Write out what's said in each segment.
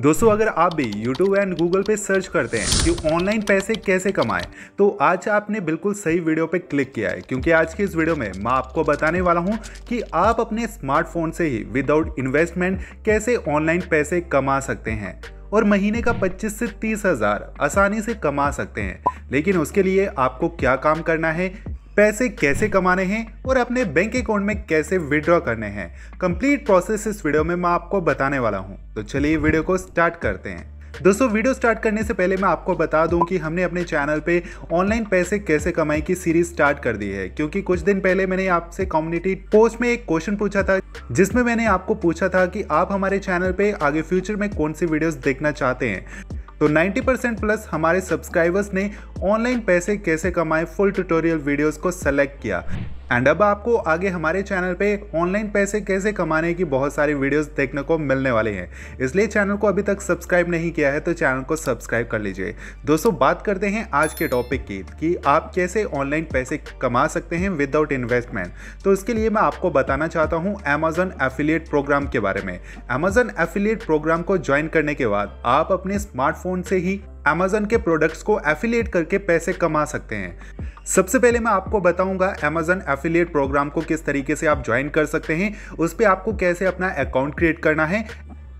दोस्तों अगर आप भी यूट्यूब एंड गूगल पे सर्च करते हैं कि ऑनलाइन पैसे कैसे कमाएं तो आज आपने बिल्कुल सही वीडियो पे क्लिक किया है क्योंकि आज की इस वीडियो में मैं आपको बताने वाला हूं कि आप अपने स्मार्टफोन से ही विदाउट इन्वेस्टमेंट कैसे ऑनलाइन पैसे कमा सकते हैं और महीने का 25 से तीस हज़ार आसानी से कमा सकते हैं लेकिन उसके लिए आपको क्या काम करना है पैसे कैसे कमाने हैं और अपने बैंक अकाउंट में कैसे विड्रॉ करने हैं कंप्लीट प्रोसेस इस वीडियो में मैं आपको बताने वाला हूं तो चलिए वीडियो को स्टार्ट करते हैं दोस्तों वीडियो स्टार्ट करने से पहले मैं आपको बता दूं कि हमने अपने चैनल पे ऑनलाइन पैसे कैसे कमाई की सीरीज स्टार्ट कर दी है क्योंकि कुछ दिन पहले मैंने आपसे कम्युनिटी पोस्ट में एक क्वेश्चन पूछा था जिसमें मैंने आपको पूछा था कि आप हमारे चैनल पे आगे फ्यूचर में कौन सी वीडियोस देखना चाहते हैं तो 90% प्लस हमारे सब्सक्राइबर्स ने ऑनलाइन पैसे कैसे कमाए फुल ट्यूटोरियल वीडियोस को सेलेक्ट किया एंड अब आपको आगे हमारे चैनल पे ऑनलाइन पैसे कैसे कमाने की बहुत सारी वीडियोस देखने को मिलने वाले हैं इसलिए चैनल को अभी तक सब्सक्राइब नहीं किया है तो चैनल को सब्सक्राइब कर लीजिए दोस्तों बात करते हैं आज के टॉपिक की कि आप कैसे ऑनलाइन पैसे कमा सकते हैं विदाउट इन्वेस्टमेंट तो इसके लिए मैं आपको बताना चाहता हूँ अमेजोन एफिलिएट प्रोग्राम के बारे में अमेजोन एफिलिएट प्रोग्राम को ज्वाइन करने के बाद आप अपने स्मार्टफोन से ही अमेजन के प्रोडक्ट्स को एफिलिएट करके पैसे कमा सकते हैं सबसे पहले मैं आपको बताऊंगा अमेजन एफिलिएट प्रोग्राम को किस तरीके से आप ज्वाइन कर सकते हैं उस पर आपको कैसे अपना अकाउंट क्रिएट करना है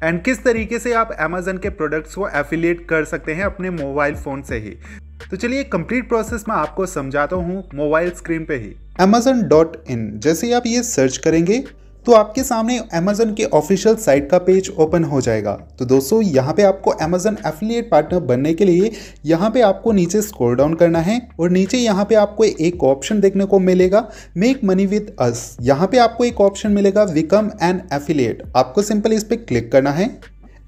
एंड किस तरीके से आप अमेजन के प्रोडक्ट्स को एफिलिएट कर सकते हैं अपने मोबाइल फ़ोन से ही तो चलिए कंप्लीट प्रोसेस मैं आपको समझाता हूँ मोबाइल स्क्रीन पे ही अमेजन डॉट इन जैसे आप ये सर्च करेंगे तो आपके सामने अमेजन के ऑफिशियल साइट का पेज ओपन हो जाएगा तो दोस्तों यहाँ पे आपको अमेजन एफिलियट पार्टनर बनने के लिए यहाँ पे आपको नीचे स्क्रॉल डाउन करना है और नीचे यहाँ पे आपको एक ऑप्शन देखने को मिलेगा मेक मनी विथ अस यहाँ पे आपको एक ऑप्शन मिलेगा विकम एन एफिलियट आपको सिंपल इस पर क्लिक करना है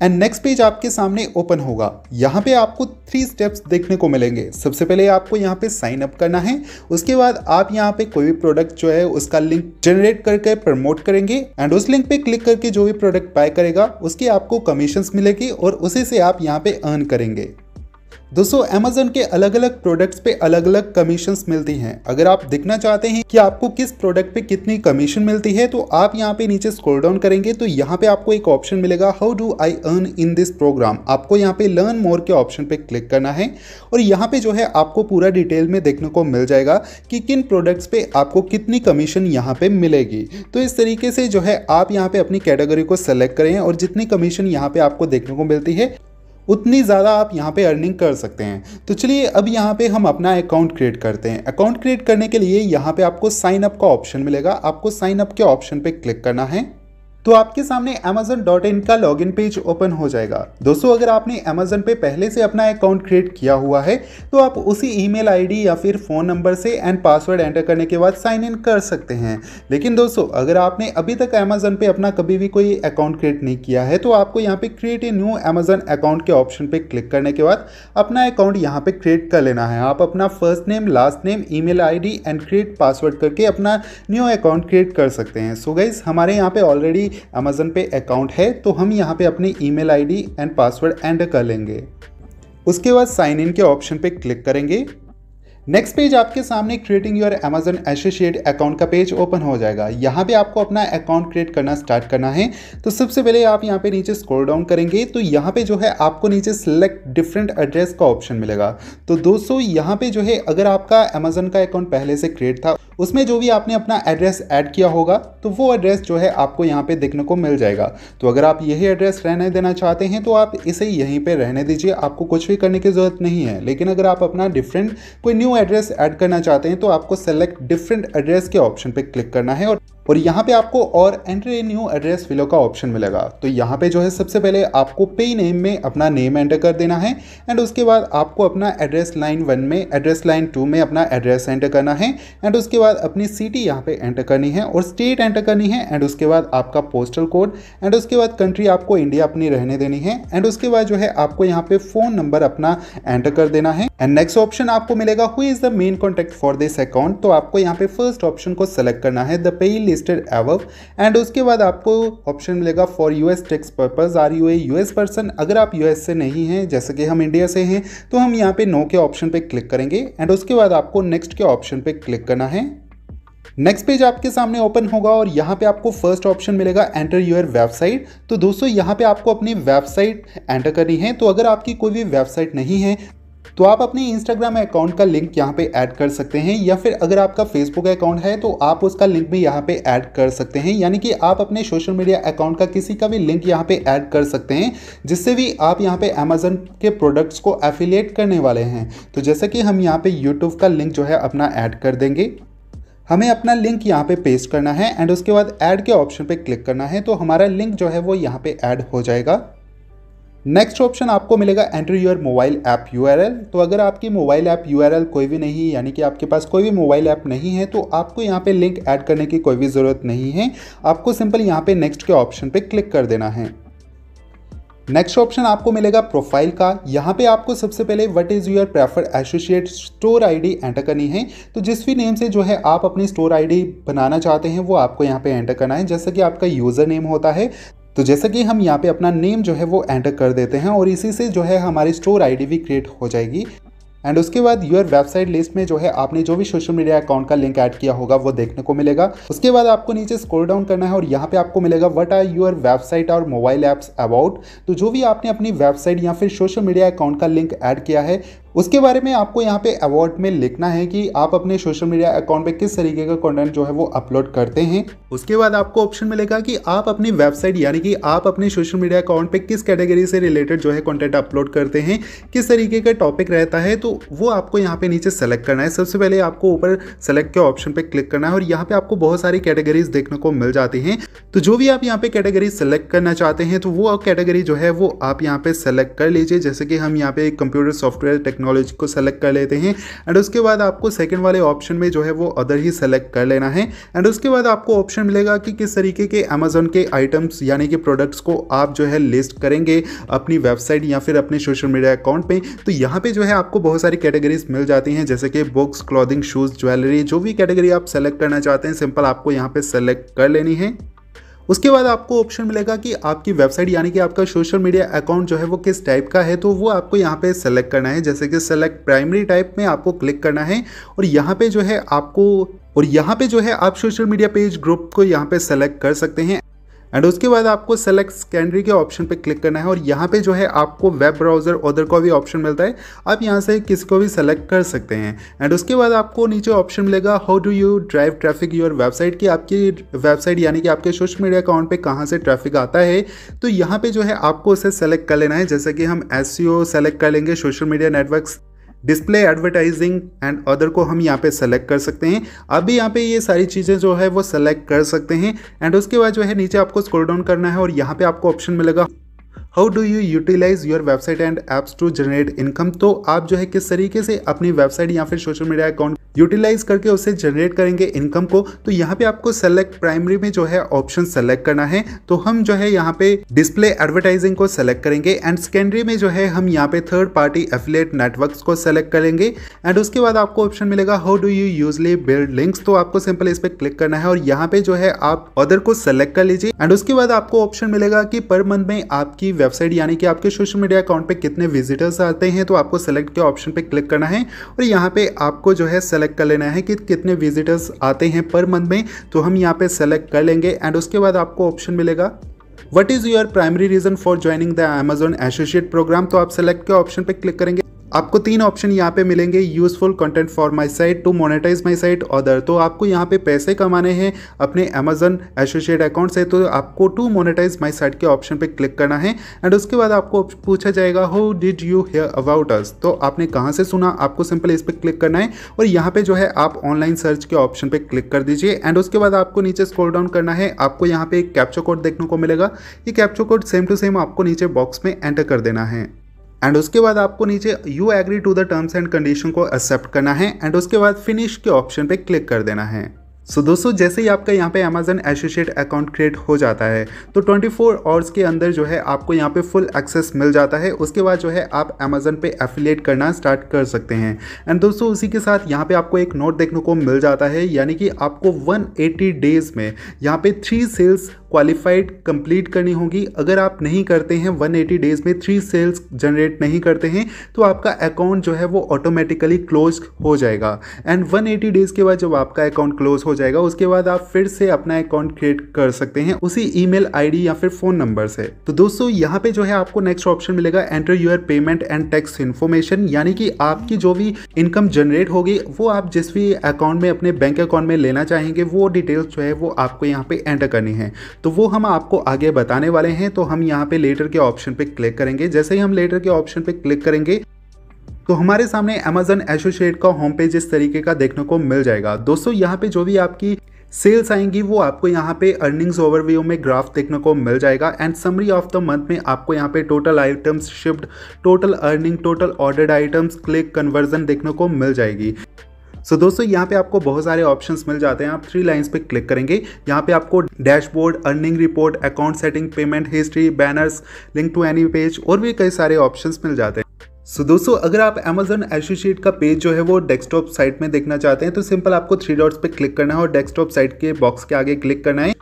एंड नेक्स्ट पेज आपके सामने ओपन होगा यहाँ पे आपको थ्री स्टेप्स देखने को मिलेंगे सबसे पहले आपको यहाँ पे साइन अप करना है उसके बाद आप यहाँ पे कोई भी प्रोडक्ट जो है उसका लिंक जनरेट करके प्रमोट करेंगे एंड उस लिंक पे क्लिक करके जो भी प्रोडक्ट बाय करेगा उसकी आपको कमीशन मिलेगी और उसी से आप यहाँ पे अर्न करेंगे दोस्तों अमेजोन के अलग अलग प्रोडक्ट्स पे अलग अलग कमीशन मिलती हैं अगर आप देखना चाहते हैं कि आपको किस प्रोडक्ट पे कितनी कमीशन मिलती है तो आप यहाँ पे नीचे स्क्रॉल डाउन करेंगे तो यहाँ पे आपको एक ऑप्शन मिलेगा how do I earn in this program आपको यहाँ पे लर्न मोर के ऑप्शन पे क्लिक करना है और यहाँ पे जो है आपको पूरा डिटेल में देखने को मिल जाएगा कि किन प्रोडक्ट्स पे आपको कितनी कमीशन यहाँ पे मिलेगी तो इस तरीके से जो है आप यहाँ पे अपनी कैटेगरी को सेलेक्ट करें और जितनी कमीशन यहाँ पे आपको देखने को मिलती है उतनी ज़्यादा आप यहाँ पे अर्निंग कर सकते हैं तो चलिए अब यहाँ पे हम अपना अकाउंट क्रिएट करते हैं अकाउंट क्रिएट करने के लिए यहाँ पे आपको साइन अप का ऑप्शन मिलेगा आपको साइन अप के ऑप्शन पे क्लिक करना है तो आपके सामने Amazon डॉट इन का लॉग इन पेज ओपन हो जाएगा दोस्तों अगर आपने Amazon पे पहले से अपना अकाउंट क्रिएट किया हुआ है तो आप उसी ईमेल आईडी या फिर फ़ोन नंबर से एंड पासवर्ड एंटर करने के बाद साइन इन कर सकते हैं लेकिन दोस्तों अगर आपने अभी तक अमेजन पे अपना कभी भी कोई अकाउंट क्रिएट नहीं किया है तो आपको यहाँ पे create a new Amazon account के ऑप्शन पे क्लिक करने के बाद अपना अकाउंट यहाँ पे क्रिएट कर लेना है आप अपना first name last name I D and create password करके अपना न्यू अकाउंट क्रिएट कर सकते हैं सो गाइज हमारे यहाँ पे ऑलरेडी भी अमेज़न पे अकाउंट है तो हम यहाँ पे अपनी email ID and password and कर लेंगे उसके बाद साइन इन के ऑप्शन पे क्लिक करेंगे नेक्स्ट पेज आपके सामने creating your Amazon associate account का पेज ओपन हो जाएगा यहाँ पे आपको अपना अकाउंट क्रिएट करना स्टार्ट करना है तो सबसे पहले आप यहाँ पे नीचे स्क्रॉल डाउन करेंगे तो यहाँ पे जो है आपको नीचे सेलेक्ट डिफरेंट एड्रेस का ऑप्शन मिलेगा तो दोस्तों यहाँ पे जो है अगर आपका अमेजन का अकाउंट पहले से क्रिएट था उसमें जो भी आपने अपना एड्रेस ऐड किया होगा तो वो एड्रेस जो है आपको यहाँ पे देखने को मिल जाएगा तो अगर आप यही एड्रेस रहने देना चाहते हैं तो आप इसे यहीं पर रहने दीजिए आपको कुछ भी करने की ज़रूरत नहीं है लेकिन अगर आप अपना डिफरेंट कोई न्यू एड्रेस ऐड करना चाहते हैं तो आपको सेलेक्ट डिफरेंट एड्रेस के ऑप्शन पर क्लिक करना है और और यहाँ पे आपको और एंटर ए न्यू एड्रेस फिलो का ऑप्शन मिलेगा तो यहाँ पे जो है सबसे पहले आपको पे नेम में अपना नेम एंटर कर देना है एंड उसके बाद आपको अपना एड्रेस लाइन वन में एड्रेस लाइन टू में अपना एड्रेस एंटर करना है एंड उसके बाद अपनी सिटी यहाँ पे एंटर करनी है और स्टेट एंटर करनी है एंड उसके बाद आपका पोस्टल कोड एंड उसके बाद कंट्री आपको इंडिया अपनी रहने देनी है एंड उसके बाद जो है आपको यहाँ पे फ़ोन नंबर अपना एंटर कर देना है एंड नेक्स्ट ऑप्शन आपको मिलेगा who is the main contact for this account तो आपको यहाँ पे फर्स्ट ऑप्शन को सेलेक्ट करना है द पे लिस्टेड एवव एंड उसके बाद आपको ऑप्शन मिलेगा for U S tax purpose are you a U S person अगर आप यू एस से नहीं हैं जैसे कि हम इंडिया से हैं तो हम यहाँ पे नो के ऑप्शन पे क्लिक करेंगे एंड उसके बाद आपको नेक्स्ट के ऑप्शन पे क्लिक करना है नेक्स्ट पेज आपके सामने ओपन होगा और यहाँ पे आपको फर्स्ट ऑप्शन मिलेगा एंटर यूर वेबसाइट तो दोस्तों यहाँ पे आपको अपनी वेबसाइट एंटर करनी है तो अगर आपकी कोई भी वेबसाइट नहीं है तो आप अपने इंस्टाग्राम अकाउंट का लिंक यहाँ पे ऐड कर सकते हैं या फिर अगर आपका फेसबुक अकाउंट है तो आप उसका लिंक भी यहाँ पे ऐड कर सकते हैं यानी कि आप अपने सोशल मीडिया अकाउंट का किसी का भी लिंक यहाँ पे ऐड कर सकते हैं जिससे भी आप यहाँ पे अमेजन के प्रोडक्ट्स को एफिलिएट करने वाले हैं तो जैसे कि हम यहाँ पे यूट्यूब का लिंक जो है अपना ऐड कर देंगे हमें अपना लिंक यहाँ पे पेस्ट करना है एंड उसके बाद ऐड के ऑप्शन पे क्लिक करना है तो हमारा लिंक जो है वो यहाँ पे ऐड हो जाएगा नेक्स्ट ऑप्शन आपको मिलेगा enter your mobile app you तो अगर आपकी मोबाइल ऐप यू कोई भी नहीं है यानी कि आपके पास कोई भी मोबाइल ऐप नहीं है तो आपको यहाँ पे लिंक ऐड करने की कोई भी ज़रूरत नहीं है आपको सिंपल यहाँ पे नेक्स्ट के ऑप्शन पे क्लिक कर देना है नेक्स्ट ऑप्शन आपको मिलेगा प्रोफाइल का यहाँ पे आपको सबसे पहले what is your preferred associate store ID enter करनी है तो जिस भी नेम से जो है आप अपनी स्टोर आईडी बनाना चाहते हैं वो आपको यहाँ पे एंटर करना है जैसा कि आपका यूज़र नेम होता है तो जैसा कि हम यहाँ पे अपना नेम जो है वो एंटर कर देते हैं और इसी से जो है हमारी स्टोर आईडी भी क्रिएट हो जाएगी एंड उसके बाद यूर वेबसाइट लिस्ट में जो है आपने जो भी सोशल मीडिया अकाउंट का लिंक ऐड किया होगा वो देखने को मिलेगा उसके बाद आपको नीचे स्क्रॉल डाउन करना है और यहाँ पे आपको मिलेगा वट आर यूर वेबसाइट और मोबाइल ऐप्स अबाउट तो जो भी आपने अपनी वेबसाइट या फिर सोशल मीडिया अकाउंट का लिंक ऐड किया है उसके बारे में आपको यहाँ पे अवार्ड में लिखना है कि आप अपने सोशल मीडिया अकाउंट पे किस तरीके का कंटेंट जो है वो अपलोड करते हैं उसके बाद आपको ऑप्शन मिलेगा कि आप अपनी वेबसाइट यानी कि आप अपने सोशल मीडिया अकाउंट पे किस कैटेगरी से रिलेटेड जो है कंटेंट अपलोड करते हैं किस तरीके का टॉपिक रहता है तो वो आपको यहाँ पे नीचे सेलेक्ट करना है सबसे पहले आपको ऊपर सेलेक्ट के ऑप्शन पर क्लिक करना है और यहाँ पे आपको बहुत सारी कैटेगरीज देखने को मिल जाती है तो जो भी आप यहाँ पे कैटेगरी सेलेक्ट करना चाहते हैं तो वो कैटेगरी जो है वो आप यहाँ पे सेलेक्ट कर लीजिए जैसे कि हम यहाँ पे कंप्यूटर सॉफ्टवेयर टेक्नोलॉजी को सेलेक्ट कर लेते हैं एंड उसके बाद आपको सेकेंड वाले ऑप्शन में जो है वो अदर ही सेलेक्ट कर लेना है एंड उसके बाद आपको ऑप्शन मिलेगा कि किस तरीके के अमेजोन के आइटम्स यानी कि प्रोडक्ट्स को आप जो है लिस्ट करेंगे अपनी वेबसाइट या फिर अपने सोशल मीडिया अकाउंट पर तो यहाँ पर जो है आपको बहुत सारी कैटेगरीज मिल जाती हैं जैसे कि बुक्स क्लॉथिंग शूज़ ज्वेलरी जो भी कैटेगरी आप सेलेक्ट करना चाहते हैं सिंपल आपको यहाँ पर सेलेक्ट कर लेनी है उसके बाद आपको ऑप्शन मिलेगा कि आपकी वेबसाइट यानी कि आपका सोशल मीडिया अकाउंट जो है वो किस टाइप का है तो वो आपको यहाँ पे सेलेक्ट करना है जैसे कि सेलेक्ट प्राइमरी टाइप में आपको क्लिक करना है और यहाँ पे जो है आपको और यहाँ पे जो है आप सोशल मीडिया पेज ग्रुप को यहाँ पे सेलेक्ट कर सकते हैं एंड उसके बाद आपको सेलेक्ट सेकेंडरी के ऑप्शन पे क्लिक करना है और यहाँ पे जो है आपको वेब ब्राउज़र ओदर का भी ऑप्शन मिलता है आप यहाँ से किसी को भी सेलेक्ट कर सकते हैं एंड उसके बाद आपको नीचे ऑप्शन मिलेगा how do you drive traffic your website की आपकी वेबसाइट यानी कि आपके सोशल मीडिया अकाउंट पर कहाँ से ट्रैफिक आता है तो यहाँ पर जो है आपको उसे सेलेक्ट कर लेना है जैसे कि हम एस सेलेक्ट e कर लेंगे social media network display advertising and other को हम यहाँ पे सेलेक्ट कर सकते हैं अभी यहाँ पे ये सारी चीज़ें जो है वो सेलेक्ट कर सकते हैं एंड उसके बाद जो है नीचे आपको स्क्रोल डाउन करना है और यहाँ पे आपको ऑप्शन मिलेगा how do you utilize your website and apps to generate income तो आप जो है किस तरीके से अपनी वेबसाइट या फिर सोशल मीडिया अकाउंट यूटिलाइज करके उसे जनरेट करेंगे इनकम को तो यहाँ पे आपको सेलेक्ट प्राइमरी में जो है ऑप्शन सेलेक्ट करना है तो हम जो है यहाँ पे डिस्प्ले एडवर्टाइजिंग को सेलेक्ट करेंगे एंड सेकेंडरी में जो है हम यहाँ पे थर्ड पार्टी एफिलेट नेटवर्क को सेलेक्ट करेंगे एंड उसके बाद आपको ऑप्शन मिलेगा how do you usually build links तो आपको सिंपल इस पर क्लिक करना है और यहाँ पे जो है आप अदर को सेलेक्ट कर लीजिए एंड उसके बाद आपको ऑप्शन मिलेगा कि पर मंथ में आपकी वेबसाइट यानी कि आपके सोशल मीडिया अकाउंट पे कितने विजिटर्स आते हैं तो आपको सेलेक्ट के ऑप्शन पे क्लिक करना है और यहाँ पे आपको जो है सेलेक्ट कर लेना है कि कितने विजिटर्स आते हैं पर मंथ में तो हम यहाँ पे सेलेक्ट कर लेंगे एंड उसके बाद आपको ऑप्शन मिलेगा what is your primary reason for joining the Amazon associate program तो आप सेलेक्ट के ऑप्शन पर क्लिक करेंगे आपको तीन ऑप्शन यहाँ पे मिलेंगे useful content for my site to monetize my site other तो आपको यहाँ पे पैसे कमाने हैं अपने अमेजन एसोसिएट अकाउंट से तो आपको टू मोनेटाइज माई साइट के ऑप्शन पे क्लिक करना है एंड उसके बाद आपको पूछा जाएगा how did you hear about us तो आपने कहाँ से सुना आपको सिंपल इस पर क्लिक करना है और यहाँ पर जो है आप ऑनलाइन सर्च के ऑप्शन पर क्लिक कर दीजिए एंड उसके बाद आपको नीचे स्क्रोल डाउन करना है आपको यहाँ पे एक कैप्चो कोड देखने को मिलेगा ये captcha code same to same आपको नीचे बॉक्स में एंटर कर देना है एंड उसके बाद आपको नीचे you agree to the terms and condition को एक्सेप्ट करना है एंड उसके बाद फिनिश के ऑप्शन पे क्लिक कर देना है सो so, दोस्तों जैसे ही आपका यहाँ पे अमेजन एसोसिएट अकाउंट क्रिएट हो जाता है तो 24 फोर आवर्स के अंदर जो है आपको यहाँ पे फुल एक्सेस मिल जाता है उसके बाद जो है आप अमेजन पे एफिलिएट करना स्टार्ट कर सकते हैं एंड दोस्तों उसी के साथ यहाँ पे आपको एक नोट देखने को मिल जाता है यानी कि आपको 180 डेज़ में यहाँ पे थ्री सेल्स क्वालिफाइड कंप्लीट करनी होगी अगर आप नहीं करते हैं 180 डेज़ में थ्री सेल्स जनरेट नहीं करते हैं तो आपका अकाउंट जो है वो ऑटोमेटिकली क्लोज हो जाएगा एंड 180 डेज़ के बाद जब आपका अकाउंट क्लोज हो जाएगा उसके बाद आप फिर से अपना अकाउंट क्रिएट कर सकते हैं उसी ई मेल या फिर फ़ोन नंबर से तो दोस्तों यहाँ पे जो है आपको नेक्स्ट ऑप्शन मिलेगा enter your payment and tax information यानी कि आपकी जो भी इनकम जनरेट होगी वो आप जिस भी अकाउंट में अपने बैंक अकाउंट में लेना चाहेंगे वो डिटेल्स जो है वो आपको यहाँ पे एंटर करनी है तो वो हम आपको आगे बताने वाले हैं तो हम यहाँ पे लेटर के ऑप्शन पे क्लिक करेंगे जैसे ही हम लेटर के ऑप्शन पे क्लिक करेंगे तो हमारे सामने अमेजन एसोसिएट का होम पेज इस तरीके का देखने को मिल जाएगा दोस्तों यहाँ पे जो भी आपकी सेल्स आएंगी वो आपको यहाँ पे अर्निंग्स ओवरव्यू में ग्राफ देखने को मिल जाएगा and summary of the month में आपको यहाँ पे total items shipped total earning total ordered items click conversion देखने को मिल जाएगी सो so, दोस्तों यहाँ पे आपको बहुत सारे ऑप्शन मिल जाते हैं आप थ्री लाइन्स पे क्लिक करेंगे यहाँ पे आपको dashboard earning report account setting payment history banners link to any page और भी कई सारे ऑप्शन मिल जाते हैं सो so, दोस्तों अगर आप Amazon एसोसिएट का पेज जो है वो डेस्कटॉप साइट में देखना चाहते हैं तो सिंपल आपको थ्री डॉट्स पे क्लिक करना है और डेस्कटॉप साइट के बॉक्स के आगे क्लिक करना है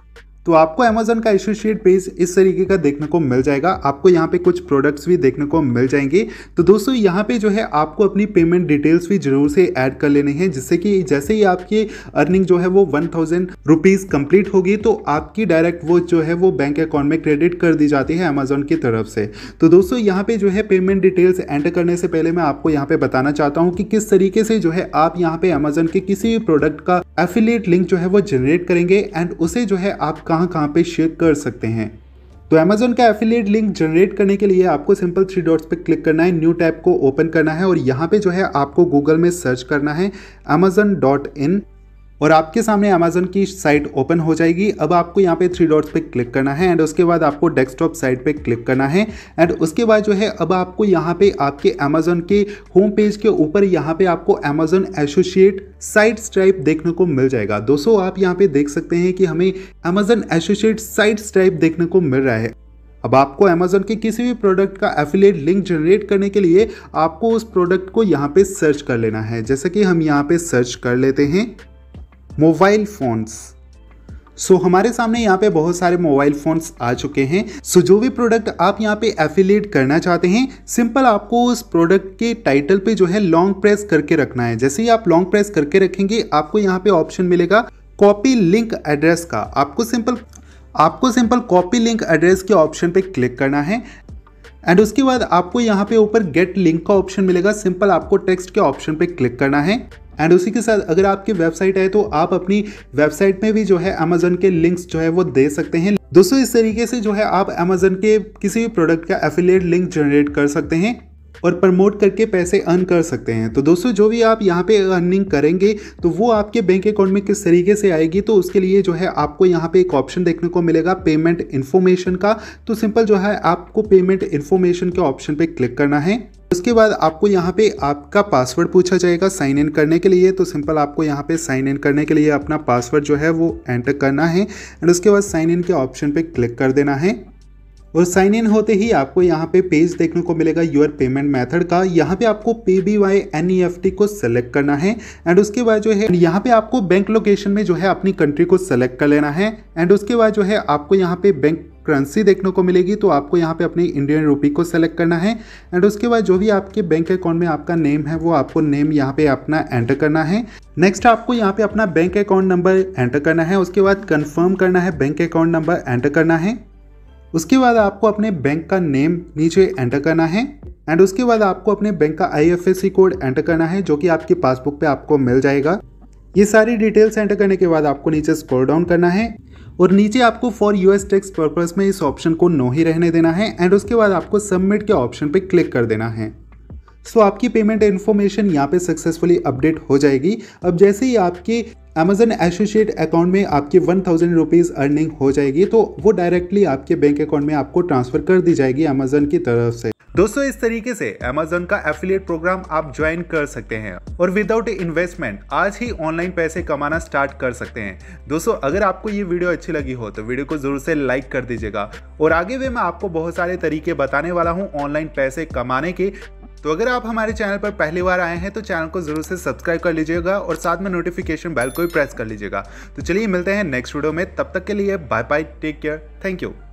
तो आपको अमेजन का एसोशिएट पेज इस तरीके का देखने को मिल जाएगा आपको यहाँ पे कुछ प्रोडक्ट्स भी देखने को मिल जाएंगे तो दोस्तों यहाँ पे जो है आपको अपनी पेमेंट डिटेल्स भी जरूर से ऐड कर लेने हैं जिससे कि जैसे ही आपकी अर्निंग जो है वो वन थाउजेंड रुपीज़ कंप्लीट होगी तो आपकी डायरेक्ट वो जो है वो बैंक अकाउंट में क्रेडिट कर दी जाती है अमेजोन की तरफ से तो दोस्तों यहाँ पे जो है पेमेंट डिटेल्स एंटर करने से पहले मैं आपको यहाँ पे बताना चाहता हूँ कि किस तरीके से जो है आप यहाँ पे अमेजोन के किसी भी प्रोडक्ट का एफिलेट लिंक जो है वो जनरेट करेंगे एंड उसे जो है आप कहाँ कहाँ कहाँ पे शेयर कर सकते हैं तो अमेजोन का एफिलिएट लिंक जनरेट करने के लिए आपको सिंपल थ्री डॉट्स पे क्लिक करना है न्यू टैब को ओपन करना है और यहाँ पे जो है आपको गूगल में सर्च करना है अमेजन डॉट इन और आपके सामने अमेजन की साइट ओपन हो जाएगी अब आपको यहाँ पे थ्री डॉट्स पे क्लिक करना है एंड उसके बाद आपको डेस्कटॉप साइट पे क्लिक करना है एंड उसके बाद जो है अब आपको यहाँ पे आपके अमेजन के होम पेज के ऊपर यहाँ पे आपको अमेजन एसोसिएट साइट स्ट्राइप देखने को मिल जाएगा दोस्तों आप यहाँ पे देख सकते हैं कि हमें अमेजन एसोसिएट साइट स्ट्राइप देखने को मिल रहा है अब आपको अमेजोन के किसी भी प्रोडक्ट का एफिलेट लिंक जनरेट करने के लिए आपको उस प्रोडक्ट को यहाँ पे सर्च कर लेना है जैसे कि हम यहाँ पे सर्च कर लेते हैं मोबाइल फ़ोन्स सो so, हमारे सामने यहाँ पे बहुत सारे मोबाइल फ़ोन्स आ चुके हैं सो so, जो भी प्रोडक्ट आप यहाँ पे एफिलेट करना चाहते हैं सिंपल आपको उस प्रोडक्ट के टाइटल पे जो है लॉन्ग प्रेस करके रखना है जैसे ही आप लॉन्ग प्रेस करके रखेंगे आपको यहाँ पे ऑप्शन मिलेगा कॉपी लिंक एड्रेस का आपको सिंपल आपको सिंपल कॉपी लिंक एड्रेस के ऑप्शन पे क्लिक करना है एंड उसके बाद आपको यहाँ पे ऊपर गेट लिंक का ऑप्शन मिलेगा सिंपल आपको टेक्स्ट के ऑप्शन पे क्लिक करना है एंड उसी के साथ अगर आपकी वेबसाइट है तो आप अपनी वेबसाइट में भी जो है अमेजोन के लिंक्स जो है वो दे सकते हैं दोस्तों इस तरीके से जो है आप अमेजोन के किसी भी प्रोडक्ट का एफिलेट लिंक जनरेट कर सकते हैं और प्रमोट करके पैसे अर्न कर सकते हैं तो दोस्तों जो भी आप यहाँ पे अर्निंग करेंगे तो वो आपके बैंक अकाउंट में किस तरीके से आएगी तो उसके लिए जो है आपको यहाँ पे एक ऑप्शन देखने को मिलेगा पेमेंट इन्फॉर्मेशन का तो सिंपल जो है आपको पेमेंट इन्फॉर्मेशन के ऑप्शन पे क्लिक करना है उसके बाद आपको यहाँ पे आपका पासवर्ड पूछा जाएगा साइन इन करने के लिए तो सिंपल आपको यहाँ पे साइन इन करने के लिए अपना पासवर्ड जो है वो एंटर करना है एंड उसके बाद साइन इन के ऑप्शन पे क्लिक कर देना है और साइन इन होते ही आपको यहाँ पे पेज देखने को मिलेगा योर पेमेंट मेथड का यहाँ पे आपको pay B Y N E F T को सेलेक्ट करना है एंड उसके बाद जो है यहाँ पे आपको बैंक लोकेशन में जो है अपनी कंट्री को सेलेक्ट कर लेना है एंड उसके बाद जो है आपको यहाँ पे बैंक करेंसी देखने को मिलेगी तो आपको यहाँ पे अपनी इंडियन रुपी को सेलेक्ट करना है एंड उसके बाद जो भी आपके बैंक अकाउंट में आपका नेम है वो आपको नेम यहाँ पे अपना एंटर करना है नेक्स्ट आपको यहाँ पे अपना बैंक अकाउंट नंबर एंटर करना है उसके बाद कंफर्म करना है बैंक अकाउंट नंबर एंटर करना है उसके बाद आपको अपने बैंक का नेम नीचे एंटर करना है एंड उसके बाद आपको अपने बैंक का आई कोड एंटर करना है जो कि आपकी पासबुक पे आपको मिल जाएगा ये सारी डिटेल्स एंटर करने के बाद आपको नीचे स्क्रॉल डाउन करना है और नीचे आपको फॉर यूएस टैक्स पर्पस में इस ऑप्शन को नो ही रहने देना है एंड उसके बाद आपको सबमिट के ऑप्शन पे क्लिक कर देना है सो so, आपकी पेमेंट इन्फॉर्मेशन यहाँ पे सक्सेसफुली अपडेट हो जाएगी अब जैसे ही आपके अमेजन एसोसिएट अकाउंट में आपके वन थाउजेंड रुपीज़ अर्निंग हो जाएगी तो वो डायरेक्टली आपके बैंक अकाउंट में आपको ट्रांसफ़र कर दी जाएगी अमेजन की तरफ से दोस्तों इस तरीके से अमेजन का एफिलियट प्रोग्राम आप ज्वाइन कर सकते हैं और विदाउट इन्वेस्टमेंट आज ही ऑनलाइन पैसे कमाना स्टार्ट कर सकते हैं दोस्तों अगर आपको ये वीडियो अच्छी लगी हो तो वीडियो को जरूर से लाइक कर दीजिएगा और आगे भी मैं आपको बहुत सारे तरीके बताने वाला हूँ ऑनलाइन पैसे कमाने के तो अगर आप हमारे चैनल पर पहली बार आए हैं तो चैनल को जरूर से सब्सक्राइब कर लीजिएगा और साथ में नोटिफिकेशन बेल को भी प्रेस कर लीजिएगा तो चलिए मिलते हैं नेक्स्ट वीडियो में तब तक के लिए bye bye take care thank you